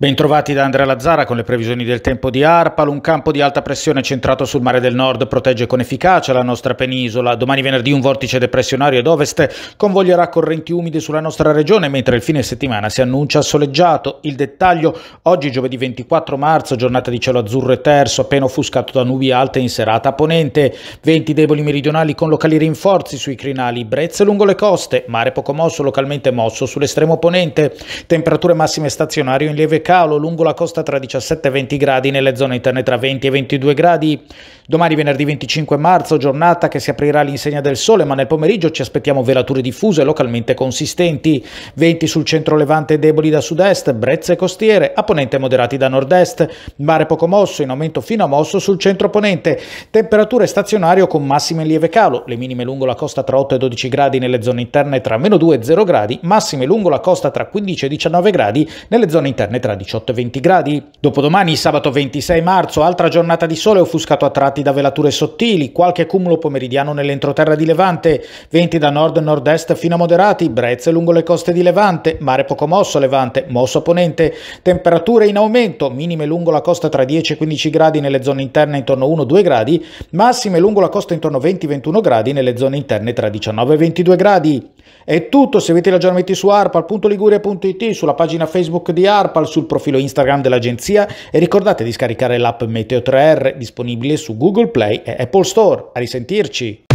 Bentrovati da Andrea Lazzara con le previsioni del tempo di Arpal. Un campo di alta pressione centrato sul mare del nord protegge con efficacia la nostra penisola. Domani venerdì un vortice depressionario ed ovest convoglierà correnti umide sulla nostra regione, mentre il fine settimana si annuncia soleggiato. Il dettaglio, oggi giovedì 24 marzo, giornata di cielo azzurro e terzo, appena offuscato da nubi alte in serata a ponente. Venti deboli meridionali con locali rinforzi sui crinali, brezze lungo le coste, mare poco mosso, localmente mosso sull'estremo ponente. Temperature massime stazionario in lieve calo lungo la costa tra 17 e 20 gradi, nelle zone interne tra 20 e 22 gradi. Domani venerdì 25 marzo, giornata che si aprirà l'insegna del sole, ma nel pomeriggio ci aspettiamo velature diffuse localmente consistenti, venti sul centro levante deboli da sud-est, brezze costiere, a ponente moderati da nord-est, mare poco mosso in aumento fino a mosso sul centro ponente, temperature stazionario con massime in lieve calo, le minime lungo la costa tra 8 e 12 gradi nelle zone interne tra meno 2 e 0 gradi, massime lungo la costa tra 15 e 19 gradi nelle zone interne tra 18-20 e gradi. Dopodomani, sabato 26 marzo, altra giornata di sole offuscato a tratti da velature sottili, qualche cumulo pomeridiano nell'entroterra di Levante, venti da nord-nord-est fino a moderati, brezze lungo le coste di Levante, mare poco mosso Levante, mosso a ponente, temperature in aumento, minime lungo la costa tra 10 e 15 gradi nelle zone interne intorno a 1-2 gradi, massime lungo la costa intorno a 20-21 gradi nelle zone interne tra 19 e 22 gradi. È tutto, se avete ragionamenti su arpal.liguria.it, sulla pagina Facebook di Arpal, sul profilo Instagram dell'agenzia e ricordate di scaricare l'app Meteo 3R disponibile su Google Play e Apple Store. A risentirci!